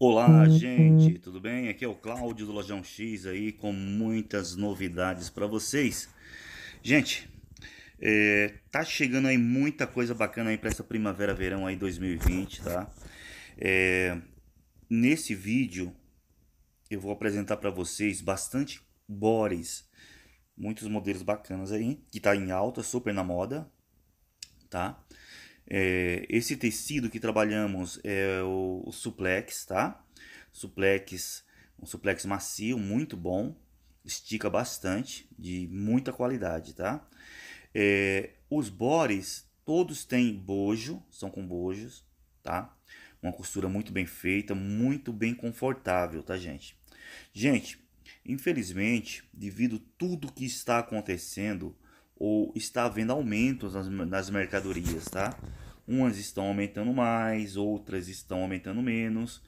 Olá, hum, gente, hum. tudo bem? Aqui é o Cláudio do Lojão X aí com muitas novidades para vocês. Gente, é, tá chegando aí muita coisa bacana aí para essa primavera, verão aí 2020, tá? É, nesse vídeo eu vou apresentar para vocês bastante bores, muitos modelos bacanas aí que tá em alta, super na moda, tá? É, esse tecido que trabalhamos é o, o suplex, tá? Suplex, um suplex macio, muito bom, estica bastante, de muita qualidade, tá? É, os bores, todos têm bojo, são com bojos, tá? Uma costura muito bem feita, muito bem confortável, tá, gente? Gente, infelizmente, devido tudo que está acontecendo, ou está havendo aumentos nas, nas mercadorias, tá? Umas estão aumentando mais, outras estão aumentando menos.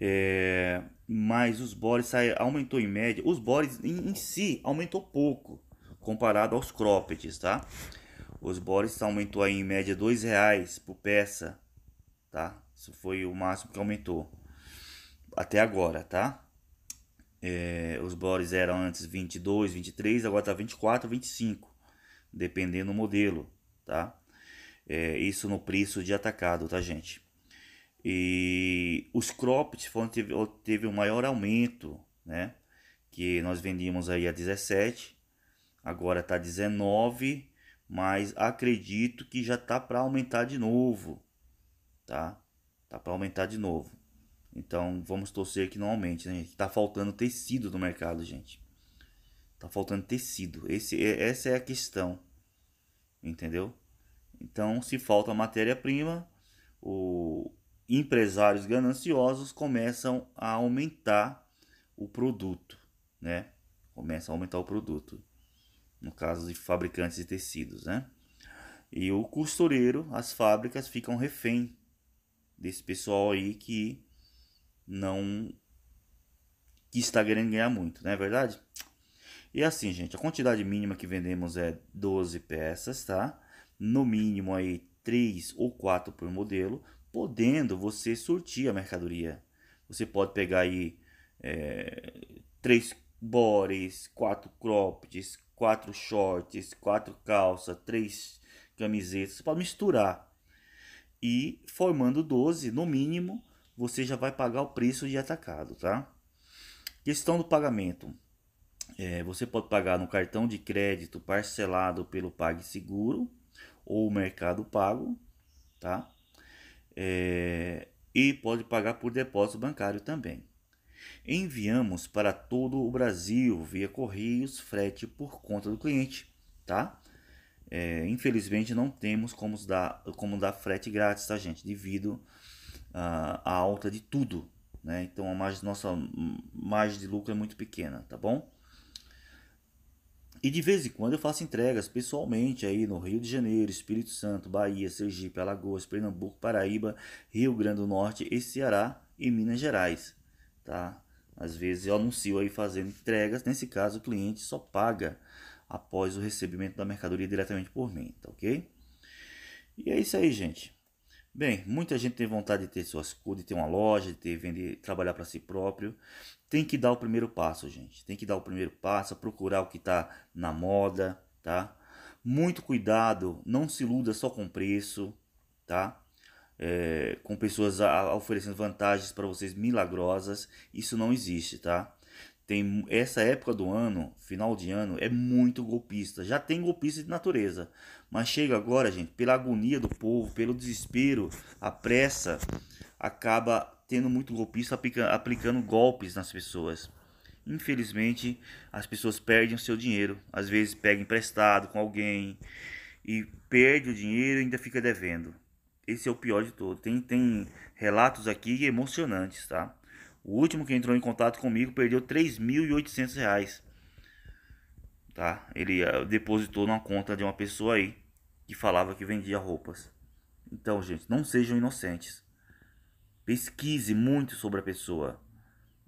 É, mas os bores aumentou em média. Os bores em, em, si aumentou pouco comparado aos cropped, tá? Os bores aumentou aí em média dois reais por peça, tá? Isso foi o máximo que aumentou até agora, tá? É, os bores eram antes 22, 23, agora tá 24, 25 dependendo do modelo, tá? É, isso no preço de atacado, tá, gente? E os crops foram, teve, teve um maior aumento, né? Que nós vendíamos aí a 17, agora tá 19, mas acredito que já tá para aumentar de novo, tá? Tá para aumentar de novo. Então vamos torcer que não aumente, né? Tá faltando tecido no mercado, gente. Tá faltando tecido. Esse, essa é a questão. Entendeu? Então, se falta matéria-prima, os empresários gananciosos começam a aumentar o produto, né? Começa a aumentar o produto. No caso de fabricantes de tecidos, né? E o costureiro, as fábricas ficam refém desse pessoal aí que não que está querendo ganhar muito, não é verdade? E assim, gente, a quantidade mínima que vendemos é 12 peças, tá? No mínimo aí 3 ou 4 por modelo, podendo você surtir a mercadoria. Você pode pegar aí é, 3 bores, 4 croppeds, 4 shorts, 4 calças, 3 camisetas. Você pode misturar. E formando 12, no mínimo, você já vai pagar o preço de atacado, tá? Questão do pagamento é, você pode pagar no cartão de crédito parcelado pelo PagSeguro ou Mercado Pago, tá? É, e pode pagar por depósito bancário também. Enviamos para todo o Brasil via correios, frete por conta do cliente, tá? É, infelizmente não temos como dar, como dar frete grátis, tá, gente? Devido à alta de tudo, né? Então a margem, nossa hum, margem de lucro é muito pequena, tá bom? E de vez em quando eu faço entregas pessoalmente aí no Rio de Janeiro, Espírito Santo, Bahia, Sergipe, Alagoas, Pernambuco, Paraíba, Rio Grande do Norte e Ceará e Minas Gerais, tá? Às vezes eu anuncio aí fazendo entregas, nesse caso o cliente só paga após o recebimento da mercadoria diretamente por mim, tá ok? E é isso aí, gente. Bem, muita gente tem vontade de ter suas coisas, de ter uma loja, de ter vender, trabalhar para si próprio. Tem que dar o primeiro passo, gente. Tem que dar o primeiro passo, procurar o que está na moda, tá? Muito cuidado, não se iluda só com preço, tá? É, com pessoas a, a oferecendo vantagens para vocês milagrosas, isso não existe, tá? Tem essa época do ano, final de ano, é muito golpista. Já tem golpista de natureza, mas chega agora, gente, pela agonia do povo, pelo desespero, a pressa, acaba tendo muito golpista aplicando golpes nas pessoas. Infelizmente, as pessoas perdem o seu dinheiro, às vezes pega emprestado com alguém e perde o dinheiro e ainda fica devendo. Esse é o pior de todo. Tem, tem relatos aqui emocionantes, tá? O último que entrou em contato comigo perdeu R$ 3.800. Tá? Ele eh, depositou na conta de uma pessoa aí que falava que vendia roupas. Então, gente, não sejam inocentes. Pesquise muito sobre a pessoa,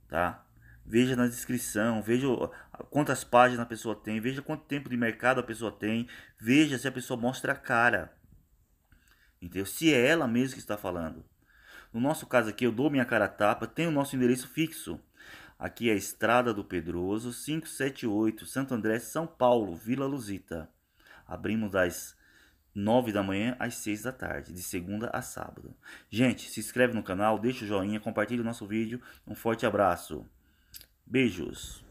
tá? Veja na descrição, veja quantas páginas a pessoa tem, veja quanto tempo de mercado a pessoa tem, veja se a pessoa mostra a cara. Entendeu? Se é ela mesma que está falando. No nosso caso aqui, eu dou minha cara a tapa, tem o nosso endereço fixo. Aqui é Estrada do Pedroso, 578, Santo André, São Paulo, Vila Luzita. Abrimos das 9 da manhã às 6 da tarde, de segunda a sábado. Gente, se inscreve no canal, deixa o joinha, compartilha o nosso vídeo. Um forte abraço. Beijos.